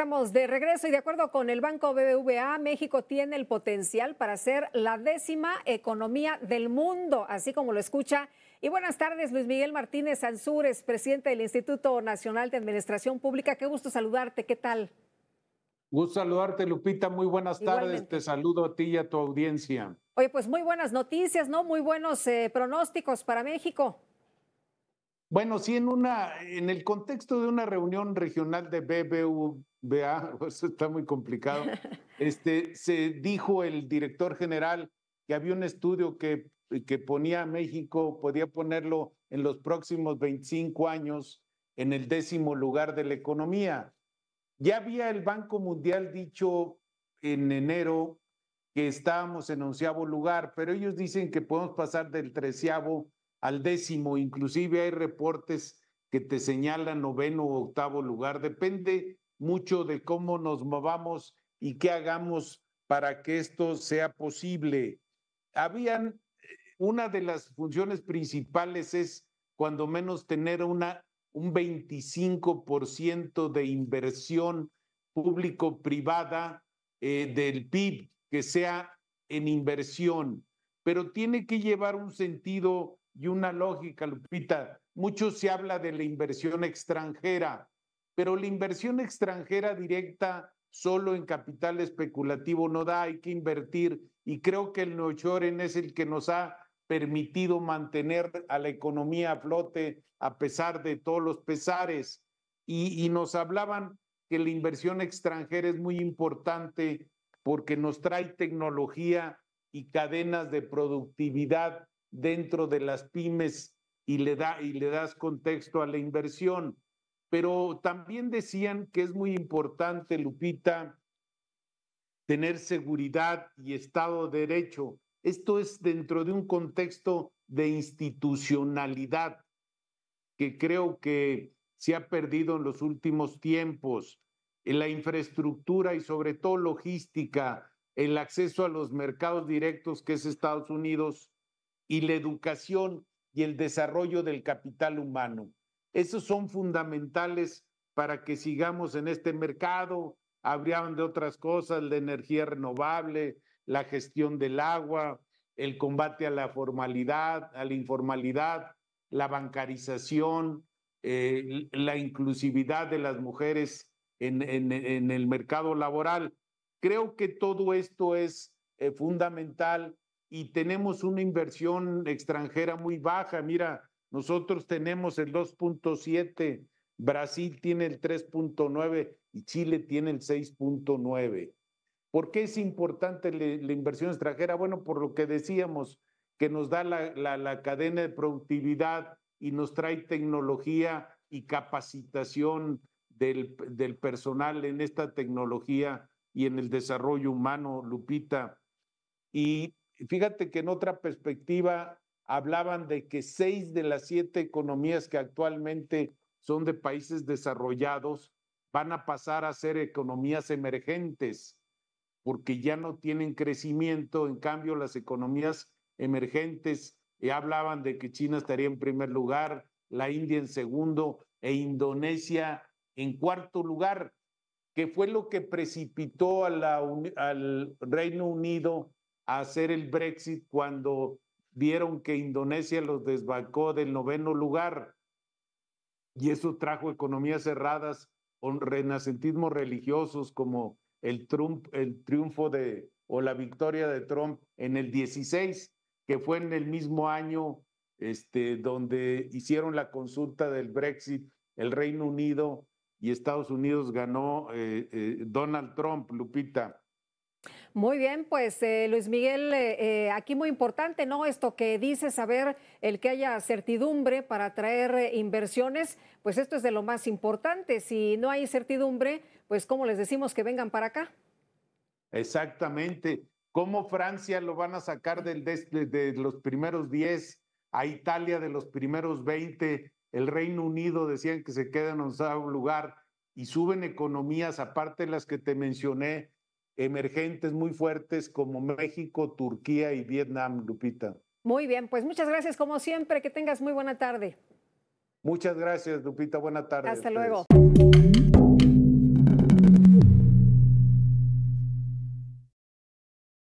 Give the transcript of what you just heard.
estamos de regreso y de acuerdo con el Banco BBVA, México tiene el potencial para ser la décima economía del mundo, así como lo escucha. Y buenas tardes, Luis Miguel Martínez Ansúrez, presidente del Instituto Nacional de Administración Pública. Qué gusto saludarte, ¿qué tal? Gusto saludarte, Lupita. Muy buenas tardes. Te saludo a ti y a tu audiencia. Oye, pues muy buenas noticias, ¿no? Muy buenos eh, pronósticos para México. Bueno, sí, en, una, en el contexto de una reunión regional de BBVA, eso está muy complicado, este, se dijo el director general que había un estudio que, que ponía a México, podía ponerlo en los próximos 25 años en el décimo lugar de la economía. Ya había el Banco Mundial dicho en enero que estábamos en onceavo lugar, pero ellos dicen que podemos pasar del treceavo al décimo, inclusive hay reportes que te señalan noveno o octavo lugar. Depende mucho de cómo nos movamos y qué hagamos para que esto sea posible. Habían, una de las funciones principales es cuando menos tener una, un 25% de inversión público-privada eh, del PIB que sea en inversión, pero tiene que llevar un sentido y una lógica, Lupita. Mucho se habla de la inversión extranjera, pero la inversión extranjera directa solo en capital especulativo no da, hay que invertir y creo que el Neochoren es el que nos ha permitido mantener a la economía a flote a pesar de todos los pesares. Y, y nos hablaban que la inversión extranjera es muy importante porque nos trae tecnología y cadenas de productividad dentro de las pymes y le, da, y le das contexto a la inversión. Pero también decían que es muy importante, Lupita, tener seguridad y Estado de Derecho. Esto es dentro de un contexto de institucionalidad que creo que se ha perdido en los últimos tiempos. En la infraestructura y sobre todo logística, el acceso a los mercados directos que es Estados Unidos, y la educación y el desarrollo del capital humano. Esos son fundamentales para que sigamos en este mercado. Habrían de otras cosas, de energía renovable, la gestión del agua, el combate a la formalidad, a la informalidad, la bancarización, eh, la inclusividad de las mujeres en, el mercado laboral. Creo que todo esto es eh, fundamental y tenemos una inversión extranjera muy baja. Mira, nosotros tenemos el 2.7, Brasil tiene el 3.9 y Chile tiene el 6.9. ¿Por qué es importante la, inversión extranjera? Bueno, por lo que decíamos, que nos da la, la, la cadena de productividad y nos trae tecnología y capacitación del, del, personal en esta tecnología y en el desarrollo humano, Lupita. Y Fíjate que en otra perspectiva hablaban de que seis de las siete economías que actualmente son de países desarrollados van a pasar a ser economías emergentes, porque ya no tienen crecimiento. En cambio, las economías emergentes y eh, hablaban de que China estaría en primer lugar, la India en segundo e Indonesia en cuarto lugar, que fue lo que precipitó al Reino Unido hacer el Brexit cuando vieron que Indonesia los desbancó del noveno lugar y eso trajo economías cerradas o renacentismos religiosos como el, Trump, el triunfo de o la victoria de Trump en el 16, que fue en el mismo año este, donde hicieron la consulta del Brexit, el Reino Unido y Estados Unidos ganó eh, eh, Donald Trump, Lupita. Muy bien, pues eh, Luis Miguel, eh, eh, aquí muy importante, ¿no? Esto que dice saber el que haya certidumbre para atraer inversiones, pues esto es de lo más importante. Si no hay certidumbre, pues ¿cómo les decimos que vengan para acá? Exactamente. ¿Cómo Francia lo van a sacar del de, los primeros 10, a Italia de los primeros 20, el Reino Unido decían que se queda en un lugar y suben economías, aparte de las que te mencioné, emergentes muy fuertes como México, Turquía y Vietnam, Lupita. Muy bien, pues muchas gracias como siempre, que tengas muy buena tarde. Muchas gracias, Lupita, buena tarde. Hasta luego.